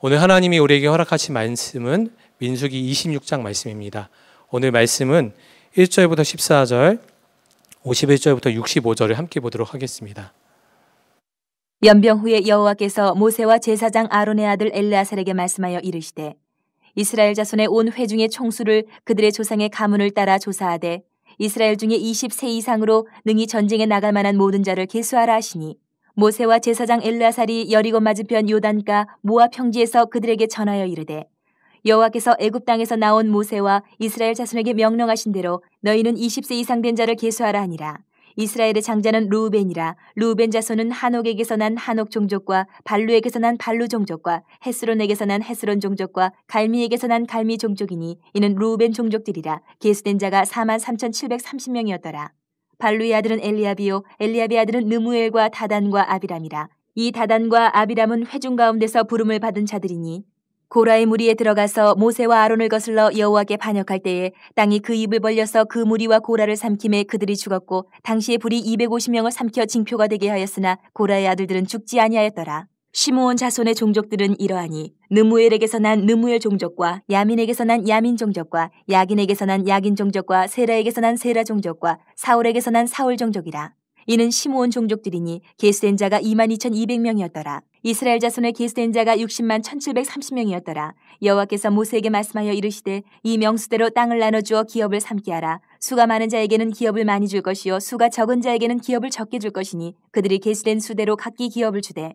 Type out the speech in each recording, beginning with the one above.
오늘 하나님이 우리에게 허락하신 말씀은 민수기 26장 말씀입니다. 오늘 말씀은 1절부터 14절, 51절부터 65절을 함께 보도록 하겠습니다. 연병 후에 여호와께서 모세와 제사장 아론의 아들 엘르아살에게 말씀하여 이르시되 이스라엘 자손의 온 회중의 총수를 그들의 조상의 가문을 따라 조사하되 이스라엘 중에 20세 이상으로 능히 전쟁에 나갈 만한 모든 자를 계수하라 하시니 모세와 제사장 엘라살이 여리고 맞은편 요단가 모아 평지에서 그들에게 전하여 이르되 여호와께서 애굽 땅에서 나온 모세와 이스라엘 자손에게 명령하신 대로 너희는 20세 이상 된 자를 계수하라 하니라 이스라엘의 장자는 루우벤이라 루우벤 자손은 한옥에게서 난 한옥 종족과 발루에게서 난 발루 종족과 헤스론에게서 난 헤스론 종족과 갈미에게서 난 갈미 종족이니 이는 루우벤 종족들이라 계수된 자가 4만 3,730명이었더라 발루의 아들은 엘리아비요 엘리아비 아들은 느무엘과 다단과 아비람이라 이 다단과 아비람은 회중 가운데서 부름을 받은 자들이니 고라의 무리에 들어가서 모세와 아론을 거슬러 여호와께 반역할 때에 땅이 그 입을 벌려서 그 무리와 고라를 삼킴에 그들이 죽었고 당시에 불이 250명을 삼켜 징표가 되게 하였으나 고라의 아들들은 죽지 아니하였더라. 시므온 자손의 종족들은 이러하니 느무엘에게서 난 느무엘 종족과 야민에게서 난 야민 종족과 야긴에게서 난 야긴 종족과 세라에게서 난 세라 종족과 사울에게서 난 사울 종족이라. 이는 시므온 종족들이니 계수된 자가 22,200명이었더라. 이스라엘 자손의 계수된 자가 60만 1,730명이었더라. 여호와께서 모세에게 말씀하여 이르시되 이 명수대로 땅을 나눠 주어 기업을 삼게 하라. 수가 많은 자에게는 기업을 많이 줄 것이요 수가 적은 자에게는 기업을 적게 줄 것이니 그들이 계수된 수대로 각기 기업을 주되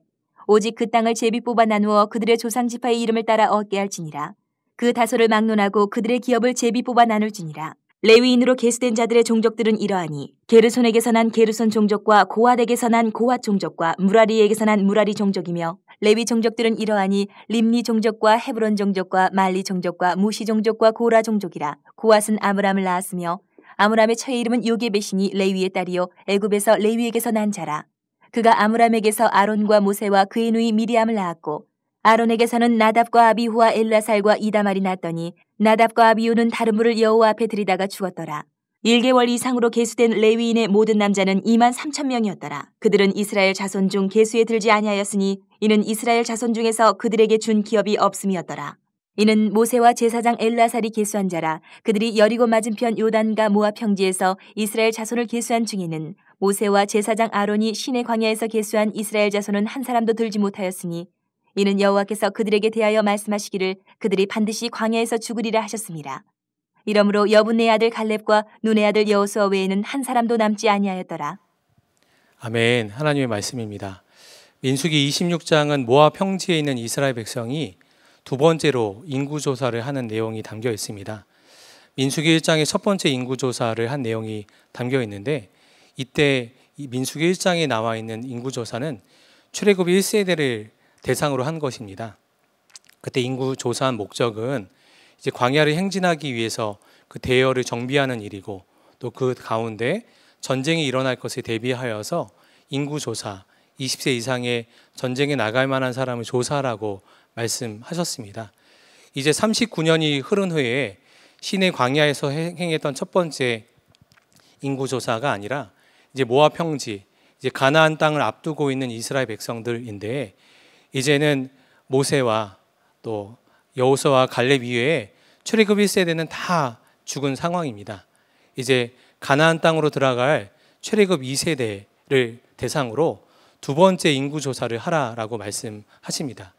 오직 그 땅을 제비 뽑아 나누어 그들의 조상 지파의 이름을 따라 얻게 할지니라. 그 다소를 막론하고 그들의 기업을 제비 뽑아 나눌지니라. 레위인으로 계수된 자들의 종족들은 이러하니 게르손에게서 난 게르손 종족과 고앗에게서 난고아 종족과 무라리에게서 난 무라리 종족이며 레위 종족들은 이러하니 림니 종족과 헤브론 종족과 말리 종족과 무시 종족과 고라 종족이라 고앗은 아므람을 낳았으며 아므람의 처의 이름은 요게벳이니 레위의 딸이요 애굽에서 레위에게서 난 자라 그가 아므람에게서 아론과 모세와 그의 누이 미리암을 낳았고 아론에게서는 나답과 아비후와 엘라살과 이다말이 낳더니 나답과 아비후는 다른 물을 여호와 앞에 들이다가 죽었더라. 1개월 이상으로 계수된 레위인의 모든 남자는 2만 3천 명이었더라. 그들은 이스라엘 자손 중 계수에 들지 아니하였으니 이는 이스라엘 자손 중에서 그들에게 준 기업이 없음이었더라. 이는 모세와 제사장 엘라살이 계수한 자라 그들이 여리고 맞은편 요단과 모압 평지에서 이스라엘 자손을 계수한 중에는 모세와 제사장 아론이 신의 광야에서 계수한 이스라엘 자손은 한 사람도 들지 못하였으니 이는 여호와께서 그들에게 대하여 말씀하시기를 그들이 반드시 광야에서 죽으리라 하셨습니다. 이러므로 여분의 아들 갈렙과 눈의 아들 여호수아 외에는 한 사람도 남지 아니하였더라. 아멘. 하나님의 말씀입니다. 민수기 26장은 모아 평지에 있는 이스라엘 백성이 두 번째로 인구조사를 하는 내용이 담겨 있습니다. 민수기 1장의 첫 번째 인구조사를 한 내용이 담겨 있는데 이때 민수기 1장에 나와 있는 인구조사는 출애굽 1세대를 대상으로 한 것입니다. 그때 인구조사한 목적은 이제 광야를 행진하기 위해서 그 대열을 정비하는 일이고 또 그 가운데 전쟁이 일어날 것에 대비하여서 인구조사 20세 이상의 전쟁에 나갈 만한 사람을 조사라고 말씀하셨습니다. 이제 39년이 흐른 후에 시내 광야에서 행했던 첫 번째 인구 조사가 아니라 이제 모압 평지, 이제 가나안 땅을 앞두고 있는 이스라엘 백성들인데 이제는 모세와 또여호수아 갈렙 이외에 출애굽 1세대는 다 죽은 상황입니다. 이제 가나안 땅으로 들어갈 출애굽 2세대를 대상으로 두 번째 인구 조사를 하라라고 말씀하십니다.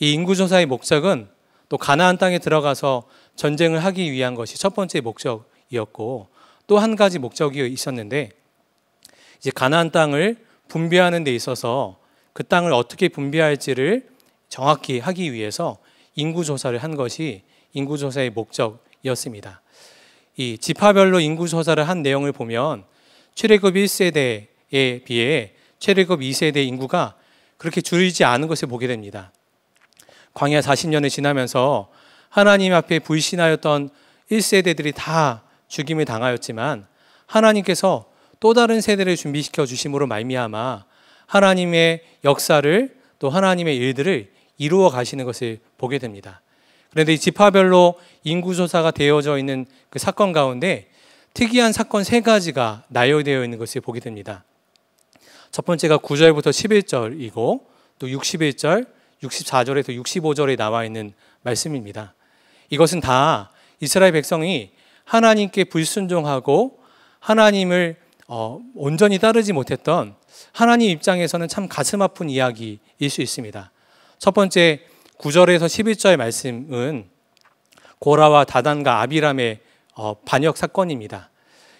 이 인구조사의 목적은 또 가나안 땅에 들어가서 전쟁을 하기 위한 것이 첫 번째 목적이었고 또 한 가지 목적이 있었는데 이제 가나안 땅을 분배하는 데 있어서 그 땅을 어떻게 분배할지를 정확히 하기 위해서 인구 조사를 한 것이 인구 조사의 목적이었습니다. 이 지파별로 인구 조사를 한 내용을 보면 출애굽 1세대에 비해 출애굽 2세대 인구가 그렇게 줄이지 않은 것을 보게 됩니다. 광야 40년이 지나면서 하나님 앞에 불신하였던 1세대들이 다 죽임을 당하였지만 하나님께서 또 다른 세대를 준비시켜 주심으로 말미암아 하나님의 역사를 또 하나님의 일들을 이루어 가시는 것을 보게 됩니다. 그런데 이 지파별로 인구조사가 되어져 있는 그 사건 가운데 특이한 사건 세 가지가 나열되어 있는 것을 보게 됩니다. 첫 번째가 9절부터 11절이고 또 61절, 64절에서 65절에 나와 있는 말씀입니다. 이것은 다 이스라엘 백성이 하나님께 불순종하고 하나님을 어, 온전히 따르지 못했던 하나님 입장에서는 참 가슴 아픈 이야기일 수 있습니다. 첫 번째 9절에서 11절 말씀은 고라와 다단과 아비람의 어, 반역 사건입니다.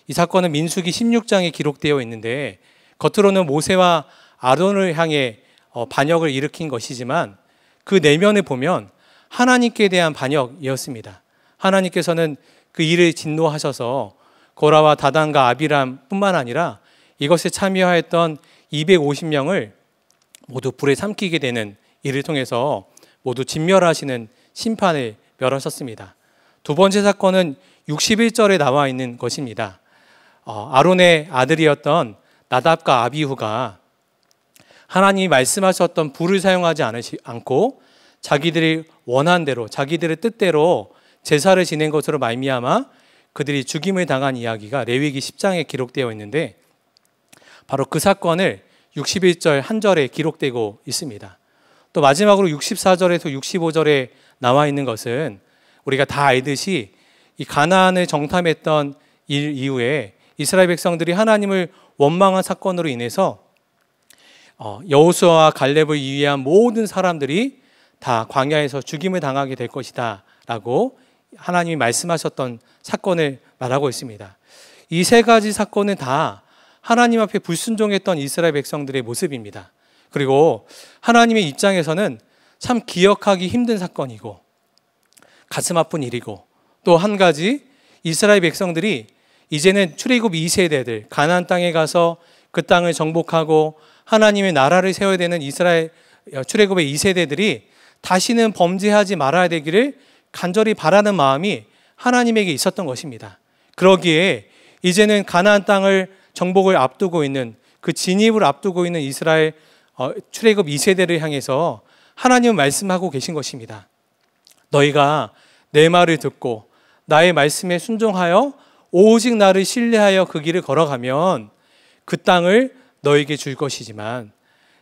이 사건은 민수기 16장에 기록되어 있는데 겉으로는 모세와 아론을 향해 어, 반역을 일으킨 것이지만 그 내면에 보면 하나님께 대한 반역이었습니다. 하나님께서는 그 일을 진노하셔서 고라와 다단과 아비람뿐만 아니라 이것에 참여하였던 250명을 모두 불에 삼키게 되는 이를 통해서 모두 진멸하시는 심판을 멸하셨습니다. 두 번째 사건은 61절에 나와 있는 것입니다. 어, 아론의 아들이었던 나답과 아비후가 하나님이 말씀하셨던 불을 사용하지 않고 자기들이 원한 대로 자기들의 뜻대로 제사를 지낸 것으로 말미암아 그들이 죽임을 당한 이야기가 레위기 10장에 기록되어 있는데 바로 그 사건을 61절 한 절에 기록되고 있습니다. 또 마지막으로 64절에서 65절에 나와 있는 것은 우리가 다 알듯이 이 가나안을 정탐했던 일 이후에 이스라엘 백성들이 하나님을 원망한 사건으로 인해서 어, 여호수아와 갈렙을 위한 모든 사람들이 다 광야에서 죽임을 당하게 될 것이다라고 하나님이 말씀하셨던 사건을 말하고 있습니다. 이 세 가지 사건은 다 하나님 앞에 불순종했던 이스라엘 백성들의 모습입니다. 그리고 하나님의 입장에서는 참 기억하기 힘든 사건이고 가슴 아픈 일이고 또 한 가지 이스라엘 백성들이 이제는 출애굽 2세대들 가나안 땅에 가서 그 땅을 정복하고 하나님의 나라를 세워야 되는 이스라엘 어, 출애굽의 이세대들이 다시는 범죄하지 말아야 되기를 간절히 바라는 마음이 하나님에게 있었던 것입니다. 그러기에 이제는 가나안 땅을 정복을 앞두고 있는 그 진입을 앞두고 있는 이스라엘 어, 출애굽 2세대를 향해서 하나님은 말씀하고 계신 것입니다. 너희가 내 말을 듣고 나의 말씀에 순종하여 오직 나를 신뢰하여 그 길을 걸어가면 그 땅을 너에게 줄 것이지만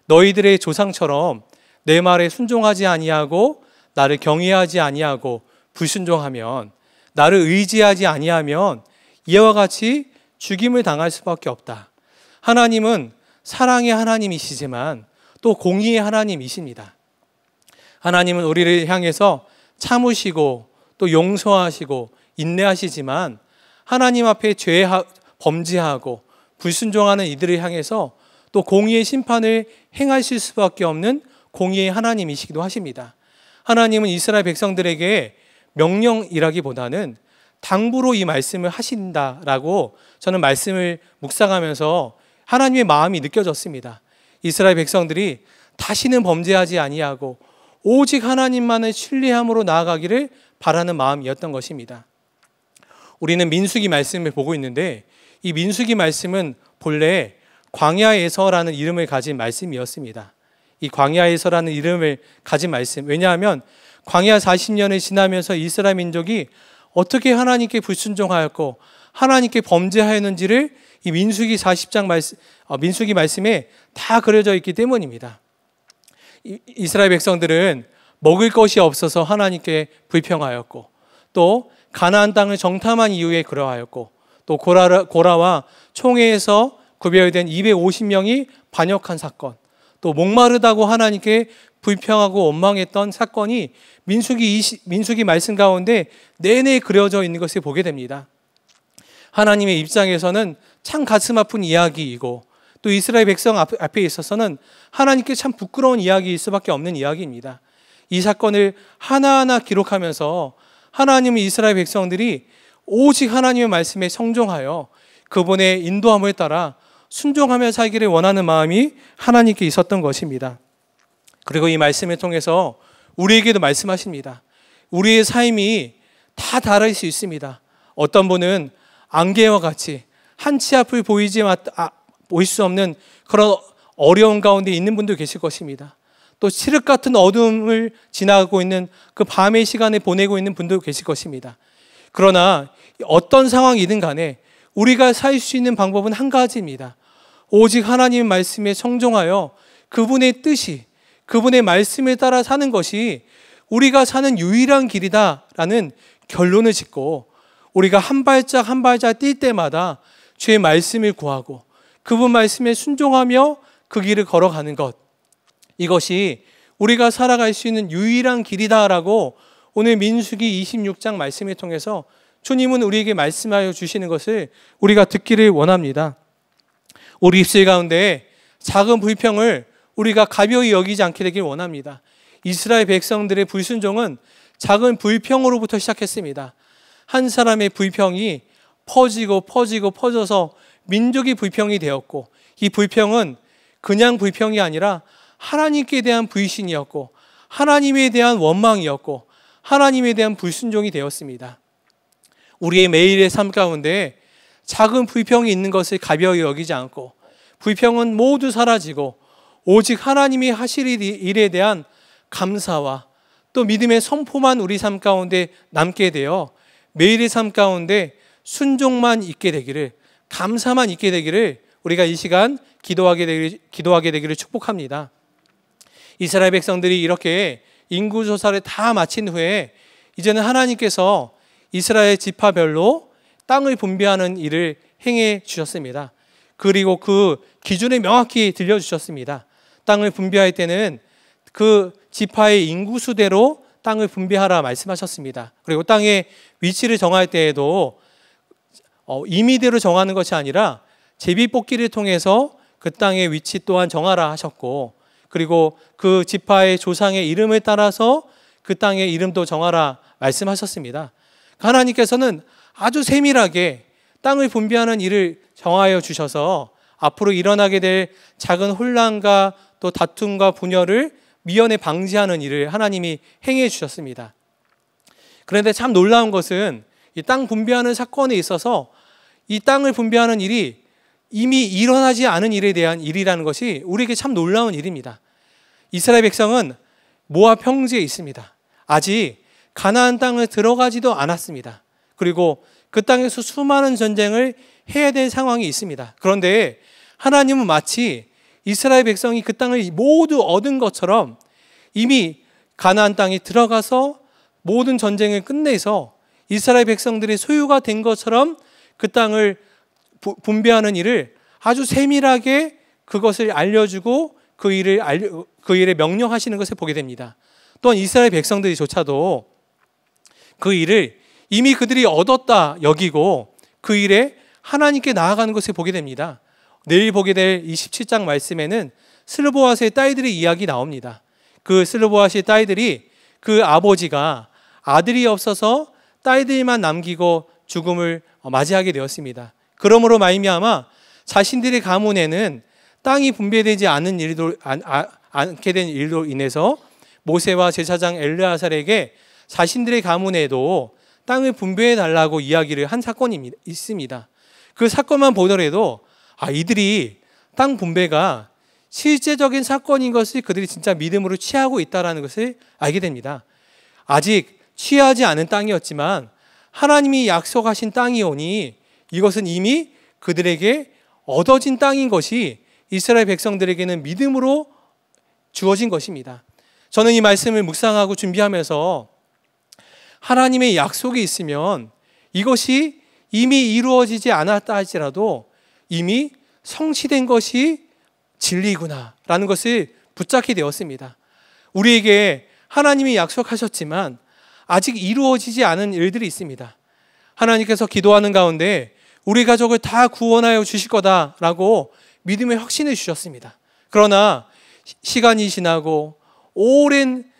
너희들의 조상처럼 내 말에 순종하지 아니하고 나를 경외하지 아니하고 불순종하면 나를 의지하지 아니하면 이와 같이 죽임을 당할 수밖에 없다. 하나님은 사랑의 하나님이시지만 또 공의의 하나님이십니다. 하나님은 우리를 향해서 참으시고 또 용서하시고 인내하시지만 하나님 앞에 죄 범죄하고 불순종하는 이들을 향해서 또 공의의 심판을 행하실 수밖에 없는 공의의 하나님이시기도 하십니다. 하나님은 이스라엘 백성들에게 명령이라기보다는 당부로 이 말씀을 하신다라고 저는 말씀을 묵상하면서 하나님의 마음이 느껴졌습니다. 이스라엘 백성들이 다시는 범죄하지 아니하고 오직 하나님만을 신뢰함으로 나아가기를 바라는 마음이었던 것입니다. 우리는 민수기 말씀을 보고 있는데 이 민수기 말씀은 본래 광야에서라는 이름을 가진 말씀이었습니다. 이 광야에서라는 이름을 가진 말씀. 왜냐하면 광야 40년을 지나면서 이스라엘 민족이 어떻게 하나님께 불순종하였고 하나님께 범죄하였는지를 이 민수기 40장 말씀 어, 민수기 말씀에 다 그려져 있기 때문입니다. 이스라엘 백성들은 먹을 것이 없어서 하나님께 불평하였고 또 가나안 땅을 정탐한 이후에 그러하였고 또 고라, 고라와 총회에서 구별된 250명이 반역한 사건, 또 목마르다고 하나님께 불평하고 원망했던 사건이 민숙이 20, 민수기 말씀 가운데 내내 그려져 있는 것을 보게 됩니다. 하나님의 입장에서는 참 가슴 아픈 이야기이고 또 이스라엘 백성 앞에 있어서는 하나님께 참 부끄러운 이야기일 수밖에 없는 이야기입니다. 이 사건을 하나하나 기록하면서 하나님의 이스라엘 백성들이 오직 하나님의 말씀에 성종하여 그분의 인도함을 따라 순종하며 살기를 원하는 마음이 하나님께 있었던 것입니다. 그리고 이 말씀을 통해서 우리에게도 말씀하십니다. 우리의 삶이 다 다를 수 있습니다. 어떤 분은 안개와 같이 한치 앞을 보이지 아, 보일 수 없는 그런 어려운 가운데 있는 분도 계실 것입니다. 또 칠흑 같은 어둠을 지나고 있는 그 밤의 시간을 보내고 있는 분도 계실 것입니다. 그러나 어떤 상황이든 간에 우리가 살 수 있는 방법은 한 가지입니다. 오직 하나님 말씀에 청종하여 그분의 뜻이 그분의 말씀에 따라 사는 것이 우리가 사는 유일한 길이다라는 결론을 짓고 우리가 한 발짝 한 발짝 뛸 때마다 주의 말씀을 구하고 그분 말씀에 순종하며 그 길을 걸어가는 것. 이것이 우리가 살아갈 수 있는 유일한 길이다라고 오늘 민수기 26장 말씀을 통해서 주님은 우리에게 말씀하여 주시는 것을 우리가 듣기를 원합니다. 우리 입술 가운데 작은 불평을 우리가 가벼이 여기지 않게 되길 원합니다. 이스라엘 백성들의 불순종은 작은 불평으로부터 시작했습니다. 한 사람의 불평이 퍼지고 퍼지고 퍼져서 민족이 불평이 되었고 이 불평은 그냥 불평이 아니라 하나님께 대한 불신이었고 하나님에 대한 원망이었고 하나님에 대한 불순종이 되었습니다. 우리의 매일의 삶 가운데 작은 불평이 있는 것을 가벼이 여기지 않고 불평은 모두 사라지고 오직 하나님이 하실 일에 대한 감사와 또 믿음의 선포만 우리 삶 가운데 남게 되어 매일의 삶 가운데 순종만 있게 되기를 감사만 있게 되기를 우리가 이 시간 기도하게 되기를, 기도하게 되기를 축복합니다. 이스라엘 백성들이 이렇게 인구 조사를 다 마친 후에 이제는 하나님께서 이스라엘 지파별로 땅을 분배하는 일을 행해 주셨습니다. 그리고 그 기준을 명확히 들려주셨습니다. 땅을 분배할 때는 그 지파의 인구수대로 땅을 분배하라 말씀하셨습니다. 그리고 땅의 위치를 정할 때에도 어, 임의대로 정하는 것이 아니라 제비 뽑기를 통해서 그 땅의 위치 또한 정하라 하셨고 그리고 그 지파의 조상의 이름을 따라서 그 땅의 이름도 정하라 말씀하셨습니다. 하나님께서는 아주 세밀하게 땅을 분비하는 일을 정하여 주셔서 앞으로 일어나게 될 작은 혼란과 또 다툼과 분열을 미연에 방지하는 일을 하나님이 행해 주셨습니다. 그런데 참 놀라운 것은 이 땅분비하는 사건에 있어서 이 땅을 분비하는 일이 이미 일어나지 않은 일에 대한 일이라는 것이 우리에게 참 놀라운 일입니다. 이스라엘 백성은 모압 평지에 있습니다. 아직 가나안 땅을 들어가지도 않았습니다. 그리고 그 땅에서 수많은 전쟁을 해야 될 상황이 있습니다. 그런데 하나님은 마치 이스라엘 백성이 그 땅을 모두 얻은 것처럼 이미 가나안 땅에 들어가서 모든 전쟁을 끝내서 이스라엘 백성들의 소유가 된 것처럼 그 땅을 분배하는 일을 아주 세밀하게 그것을 알려주고 그 일을 알그 일에 명령하시는 것을 보게 됩니다. 또한 이스라엘 백성들이조차도 그 일을 이미 그들이 얻었다 여기고 그 일에 하나님께 나아가는 것을 보게 됩니다. 내일 보게 될 27장 말씀에는 슬로보아스의 딸들의 이야기 나옵니다. 그 슬로보아스의 딸들이 그 아버지가 아들이 없어서 딸들만 남기고 죽음을 맞이하게 되었습니다. 그러므로 말미암아 자신들의 가문에는 땅이 분배되지 않은 일도 안, 아, 않게 된 일로 인해서 모세와 제사장 엘르아살에게 자신들의 가문에도 땅을 분배해 달라고 이야기를 한 사건이 있습니다. 그 사건만 보더라도 아 이들이 땅 분배가 실제적인 사건인 것을 그들이 진짜 믿음으로 취하고 있다라는 것을 알게 됩니다. 아직 취하지 않은 땅이었지만 하나님이 약속하신 땅이오니 이것은 이미 그들에게 얻어진 땅인 것이 이스라엘 백성들에게는 믿음으로 주어진 것입니다. 저는 이 말씀을 묵상하고 준비하면서 하나님의 약속이 있으면 이것이 이미 이루어지지 않았다 할지라도 이미 성취된 것이 진리구나라는 것을 붙잡게 되었습니다. 우리에게 하나님이 약속하셨지만 아직 이루어지지 않은 일들이 있습니다. 하나님께서 기도하는 가운데 우리 가족을 다 구원하여 주실 거다라고 믿음의 확신을 주셨습니다. 그러나 시간이 지나고 오랜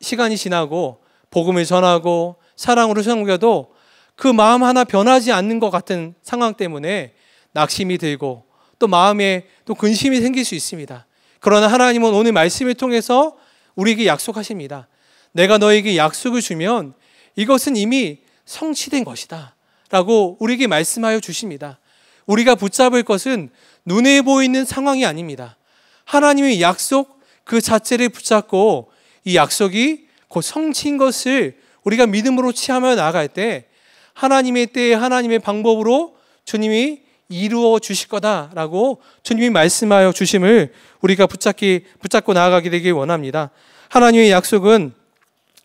시간이 지나고 복음을 전하고 사랑으로 섬겨도 그 마음 하나 변하지 않는 것 같은 상황 때문에 낙심이 들고 또 마음에 또 근심이 생길 수 있습니다. 그러나 하나님은 오늘 말씀을 통해서 우리에게 약속하십니다. 내가 너에게 약속을 주면 이것은 이미 성취된 것이다. 라고 우리에게 말씀하여 주십니다. 우리가 붙잡을 것은 눈에 보이는 상황이 아닙니다. 하나님의 약속 그 자체를 붙잡고 이 약속이 그 성취인 것을 우리가 믿음으로 취하며 나아갈 때 하나님의 때에 하나님의 방법으로 주님이 이루어 주실 거다라고 주님이 말씀하여 주심을 우리가 붙잡기 붙잡고 나아가게 되길 원합니다. 하나님의 약속은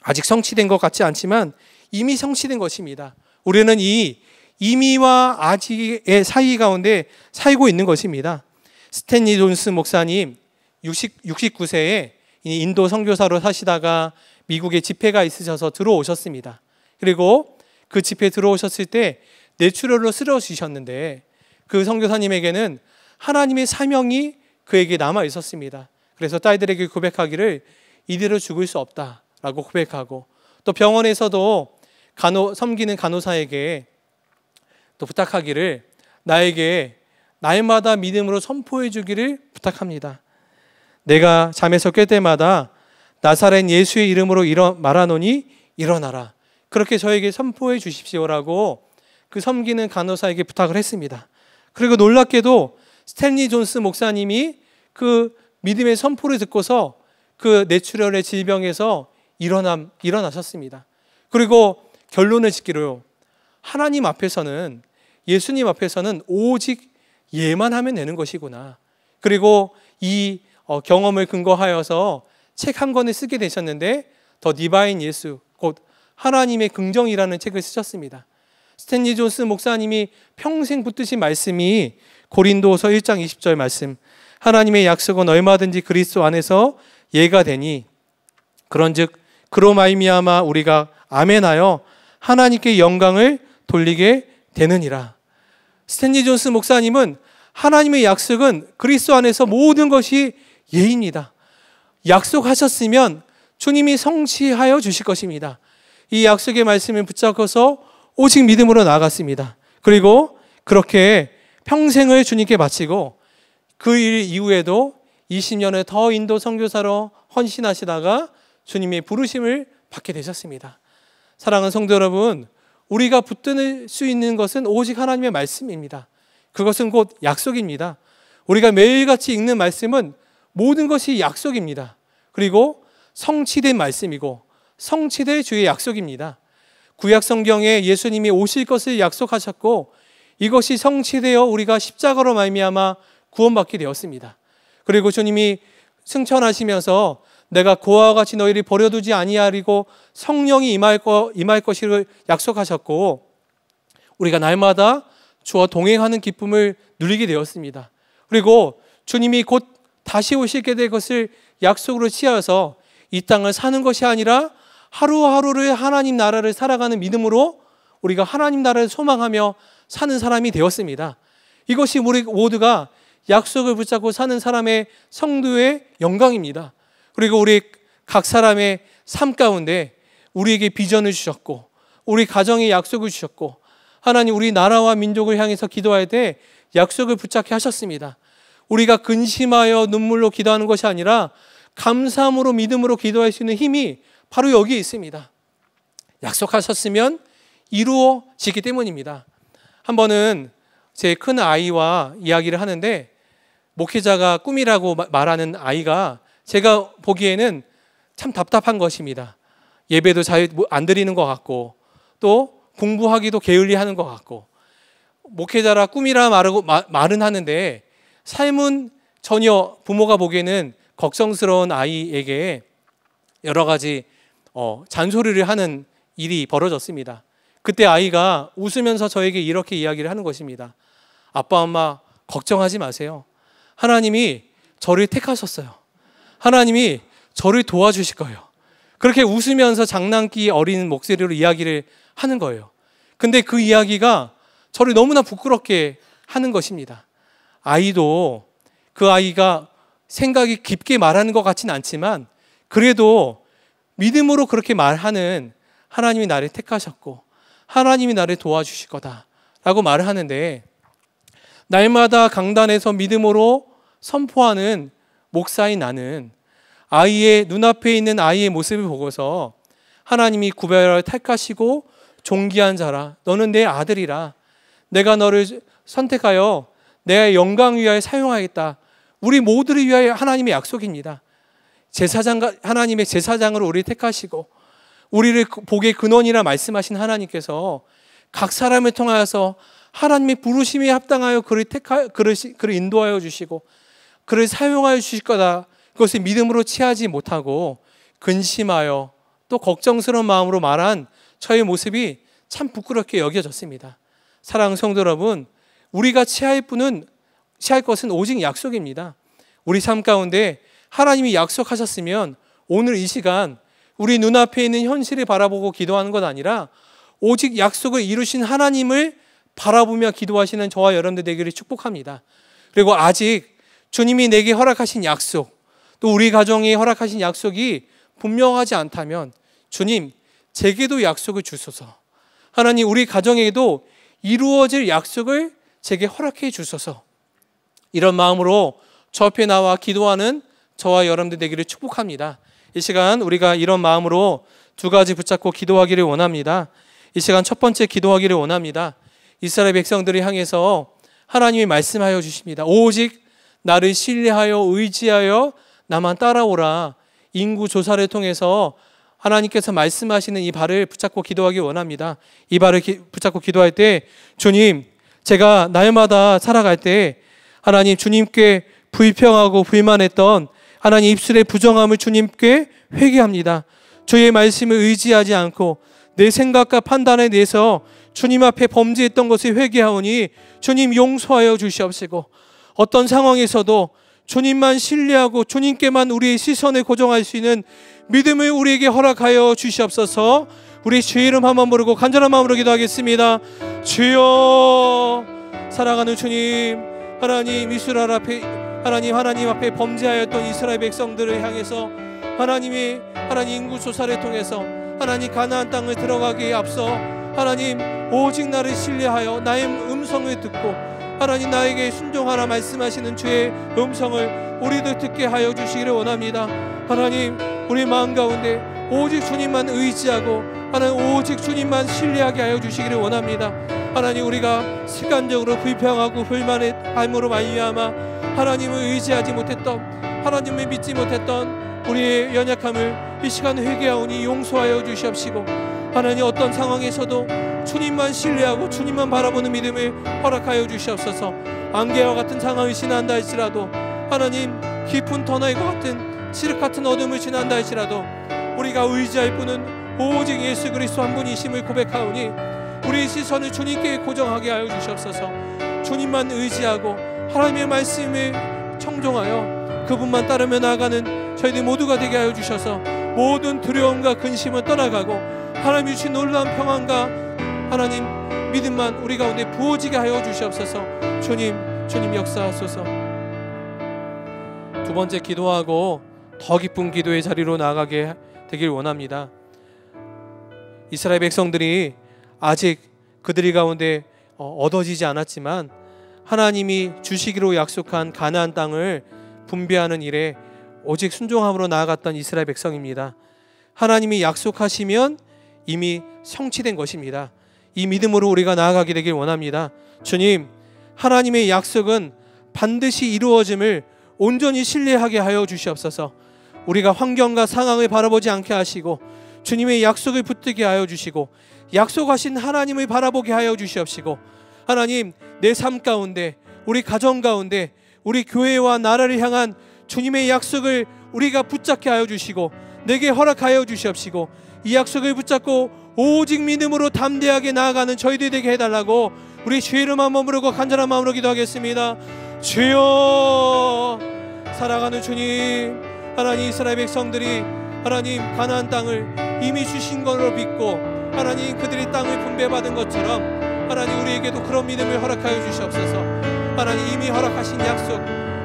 아직 성취된 것 같지 않지만 이미 성취된 것입니다. 우리는 이 이미와 아직의 사이 가운데 살고 있는 것입니다. 스탠리 존스 목사님 60, 69세에 인도 선교사로 사시다가 미국에 집회가 있으셔서 들어오셨습니다. 그리고 그집회 들어오셨을 때 내추럴로 쓰러지셨는데 그 선교사님에게는 하나님의 사명이 그에게 남아 있었습니다. 그래서 딸들에게 고백하기를 이대로 죽을 수 없다라고 고백하고 또 병원에서도 간호 섬기는 간호사에게 또 부탁하기를 나에게 날마다 믿음으로 선포해 주기를 부탁합니다. 내가 잠에서 깰 때마다 나사렛 예수의 이름으로 일어, 말하노니 일어나라. 그렇게 저에게 선포해 주십시오라고 그 섬기는 간호사에게 부탁을 했습니다. 그리고 놀랍게도 스탠리 존스 목사님이 그 믿음의 선포를 듣고서 그내추럴의 질병에서 일어남, 일어나셨습니다. 그리고 결론을 짓기로요. 하나님 앞에서는 예수님 앞에서는 오직 예만 하면 되는 것이구나. 그리고 이 어, 경험을 근거하여서 책한 권을 쓰게 되셨는데 더 디바인 예수 곧 하나님의 긍정이라는 책을 쓰셨습니다. 스탠리 존스 목사님이 평생 붙드신 말씀이 고린도서 1장 20절 말씀 하나님의 약속은 얼마든지 그리스도 안에서 예가 되니 그런즉 그로 마이미아마 우리가 아멘하여 하나님께 영광을 돌리게 되느니라. 스탠리 존스 목사님은 하나님의 약속은 그리스도 안에서 모든 것이 예입니다. 약속하셨으면 주님이 성취하여 주실 것입니다. 이 약속의 말씀을 붙잡고서 오직 믿음으로 나아갔습니다. 그리고 그렇게 평생을 주님께 바치고 그 일 이후에도 20년을 더 인도 선교사로 헌신하시다가 주님의 부르심을 받게 되셨습니다. 사랑하는 성도 여러분, 우리가 붙드수 있는 것은 오직 하나님의 말씀입니다. 그것은 곧 약속입니다. 우리가 매일같이 읽는 말씀은 모든 것이 약속입니다. 그리고 성취된 말씀이고 성취될 주의 약속입니다. 구약 성경에 예수님이 오실 것을 약속하셨고 이것이 성취되어 우리가 십자가로 말미암아 구원받게 되었습니다. 그리고 주님이 승천하시면서 내가 고아와 같이 너희를 버려두지 아니하리고 성령이 임할, 거, 임할 것을 약속하셨고 우리가 날마다 주와 동행하는 기쁨을 누리게 되었습니다. 그리고 주님이 곧 다시 오시게 될 것을 약속으로 치여서 이 땅을 사는 것이 아니라 하루하루를 하나님 나라를 살아가는 믿음으로 우리가 하나님 나라를 소망하며 사는 사람이 되었습니다. 이것이 우리 모두가 약속을 붙잡고 사는 사람의 성도의 영광입니다. 그리고 우리 각 사람의 삶 가운데 우리에게 비전을 주셨고 우리 가정에 약속을 주셨고 하나님 우리 나라와 민족을 향해서 기도할 때 약속을 붙잡게 하셨습니다. 우리가 근심하여 눈물로 기도하는 것이 아니라 감사함으로 믿음으로 기도할 수 있는 힘이 바로 여기에 있습니다. 약속하셨으면 이루어지기 때문입니다. 한 번은 제 큰 아이와 이야기를 하는데 목회자가 꿈이라고 말하는 아이가 제가 보기에는 참 답답한 것입니다. 예배도 잘 안 드리는 것 같고 또 공부하기도 게을리하는 것 같고 목회자라 꿈이라 말하고 말은 하는데 삶은 전혀 부모가 보기에는 걱정스러운 아이에게 여러 가지 어, 잔소리를 하는 일이 벌어졌습니다. 그때 아이가 웃으면서 저에게 이렇게 이야기를 하는 것입니다. 아빠, 엄마, 걱정하지 마세요. 하나님이 저를 택하셨어요. 하나님이 저를 도와주실 거예요. 그렇게 웃으면서 장난기 어린 목소리로 이야기를 하는 거예요. 근데 그 이야기가 저를 너무나 부끄럽게 하는 것입니다. 아이도 그 아이가 생각이 깊게 말하는 것 같진 않지만 그래도 믿음으로 그렇게 말하는 하나님이 나를 택하셨고 하나님이 나를 도와주실 거다라고 말을 하는데 날마다 강단에서 믿음으로 선포하는 목사인 나는 아이의 눈앞에 있는 아이의 모습을 보고서 하나님이 구별을 택하시고 존귀한 자라 너는 내 아들이라 내가 너를 선택하여 내 영광 위하여 사용하겠다. 우리 모두를 위하여 하나님의 약속입니다. 제사장 하나님의 제사장으로 우리 택하시고 우리를 그 복의 근원이라 말씀하신 하나님께서 각 사람을 통하여서 하나님의 부르심에 합당하여 그를 택하 그를, 그를 인도하여 주시고 그를 사용하여 주실 거다. 그것을 믿음으로 취하지 못하고 근심하여 또 걱정스러운 마음으로 말한 저의 모습이 참 부끄럽게 여겨졌습니다. 사랑 성도 여러분, 우리가 취할 분은 취할 것은 오직 약속입니다. 우리 삶 가운데 하나님이 약속하셨으면 오늘 이 시간 우리 눈앞에 있는 현실을 바라보고 기도하는 것 아니라 오직 약속을 이루신 하나님을 바라보며 기도하시는 저와 여러분들 되기를 축복합니다. 그리고 아직 주님이 내게 허락하신 약속, 또 우리 가정에 허락하신 약속이 분명하지 않다면 주님, 제게도 약속을 주소서. 하나님, 우리 가정에도 이루어질 약속을 제게 허락해 주소서. 이런 마음으로 저 앞에 나와 기도하는 저와 여러분들 되기를 축복합니다. 이 시간 우리가 이런 마음으로 두 가지 붙잡고 기도하기를 원합니다. 이 시간 첫 번째 기도하기를 원합니다. 이스라엘 백성들을 향해서 하나님이 말씀하여 주십니다. 오직 나를 신뢰하여 의지하여 나만 따라오라. 인구 조사를 통해서 하나님께서 말씀하시는 이 발을 붙잡고 기도하기 원합니다. 이 발을 기, 붙잡고 기도할 때 주님 제가 날마다 살아갈 때 하나님 주님께 불평하고 불만했던 하나님 입술의 부정함을 주님께 회개합니다. 주의 말씀을 의지하지 않고 내 생각과 판단에 대해서 주님 앞에 범죄했던 것을 회개하오니 주님 용서하여 주시옵시고 어떤 상황에서도 주님만 신뢰하고 주님께만 우리의 시선을 고정할 수 있는 믿음을 우리에게 허락하여 주시옵소서 우리 주 이름 한 번 부르고 간절한 마음으로 기도하겠습니다. 주여 사랑하는 주님 하나님 이스라엘 앞에 하나님 하나님 앞에 범죄하였던 이스라엘 백성들을 향해서 하나님이 하나님 인구 조사를 통해서 하나님 가나안 땅을 들어가기에 앞서 하나님 오직 나를 신뢰하여 나의 음성을 듣고 하나님 나에게 순종하라 말씀하시는 주의 음성을 우리도 듣게 하여 주시기를 원합니다. 하나님 우리 마음 가운데 오직 주님만 의지하고 하나님 오직 주님만 신뢰하게 하여 주시기를 원합니다. 하나님 우리가 습관적으로 불평하고 불만의 삶으로 말미암아 하나님을 의지하지 못했던 하나님을 믿지 못했던 우리의 연약함을 이 시간 회개하오니 용서하여 주시옵시고 하나님 어떤 상황에서도 주님만 신뢰하고 주님만 바라보는 믿음을 허락하여 주시옵소서 안개와 같은 상황이 지난다 할지라도 하나님 깊은 터널과 같은 칠흑 같은 어둠을 지난다 할지라도 우리가 의지할 분은 오직 예수 그리스도 한 분이심을 고백하오니 우리의 시선을 주님께 고정하게 하여 주시옵소서 주님만 의지하고 하나님의 말씀을 청종하여 그분만 따르며 나아가는 저희들 모두가 되게 하여 주셔서 모든 두려움과 근심은 떠나가고 하나님 주신 놀라운 평안과 하나님 믿음만 우리 가운데 부어지게 하여 주시옵소서 주님 주님 역사하소서 두 번째 기도하고 더 깊은 기도의 자리로 나아가게 되길 원합니다. 이스라엘 백성들이 아직 그들이 가운데 어, 얻어지지 않았지만 하나님이 주시기로 약속한 가나안 땅을 분배하는 일에 오직 순종함으로 나아갔던 이스라엘 백성입니다. 하나님이 약속하시면 이미 성취된 것입니다. 이 믿음으로 우리가 나아가게 되길 원합니다. 주님, 하나님의 약속은 반드시 이루어짐을 온전히 신뢰하게 하여 주시옵소서. 우리가 환경과 상황을 바라보지 않게 하시고 주님의 약속을 붙들게 하여 주시고 약속하신 하나님을 바라보게 하여 주시옵시고 하나님 내 삶 가운데 우리 가정 가운데 우리 교회와 나라를 향한 주님의 약속을 우리가 붙잡게 하여 주시고 내게 허락하여 주시옵시고 이 약속을 붙잡고 오직 믿음으로 담대하게 나아가는 저희들 되게 해달라고 우리 죄의 이름만 머무르고 간절한 마음으로 기도하겠습니다 주여 사랑하는 주님 하나님 이스라엘 백성들이 하나님 가나안 땅을 이미 주신 걸로 믿고 하나님 그들이 땅을 분배받은 것처럼 하나님 우리에게도 그런 믿음을 허락하여 주시옵소서 하나님 이미 허락하신 약속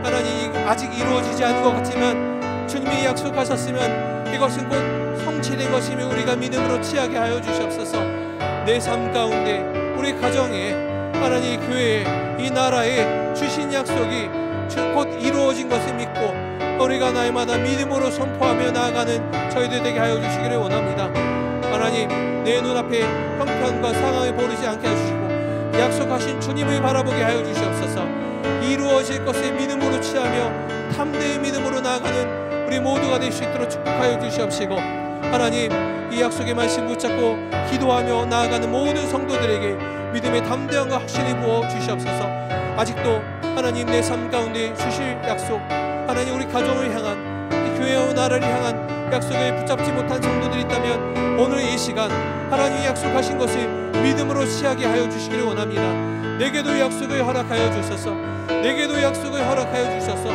하나님 아직 이루어지지 않은 것 같지만 주님이 약속하셨으면 이것은 곧 성취된 것임을 우리가 믿음으로 취하게 하여 주시옵소서 내 삶 가운데 우리 가정에 하나님 교회에 이 나라에 주신 약속이 곧 이루어진 것을 믿고 우리가 날마다 믿음으로 선포하며 나아가는 저희들 되게 하여 주시기를 원합니다. 하나님, 내 눈앞에 형편과 상황이 보이지 않게 하시고 약속하신 주님을 바라보게 하여 주시옵소서. 이루어질 것을 믿음으로 취하며 탐대의 믿음으로 나아가는 우리 모두가 될 수 있도록 축복하여 주시옵시고 하나님, 이 약속의 말씀 붙잡고 기도하며 나아가는 모든 성도들에게 믿음의 담대함과 확신을 부어 주시옵소서. 아직도 하나님 내 삶 가운데 주실 약속 하나님 우리 가정을 향한 교회와 나라를 향한 약속에 붙잡지 못한 성도들이 있다면 오늘 이 시간 하나님이 약속하신 것을 믿음으로 시하게 하여 주시기를 원합니다. 내게도 약속을 허락하여 주셔서 내게도 약속을 허락하여 주셔서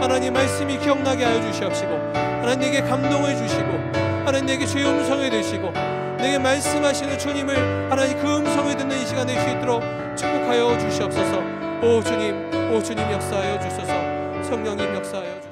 하나님 말씀이 기억나게 하여 주시옵시고 하나님 내게 감동을 주시고 하나님 내게 죄 음성을 드시고 내게 말씀하시는 주님을 하나님 그 음성을 듣는 이 시간에 쉴수 있도록 축복하여 주시옵소서 오 주님 오 주님 역사하여 주소서 성령님 역사하여 주시옵소서.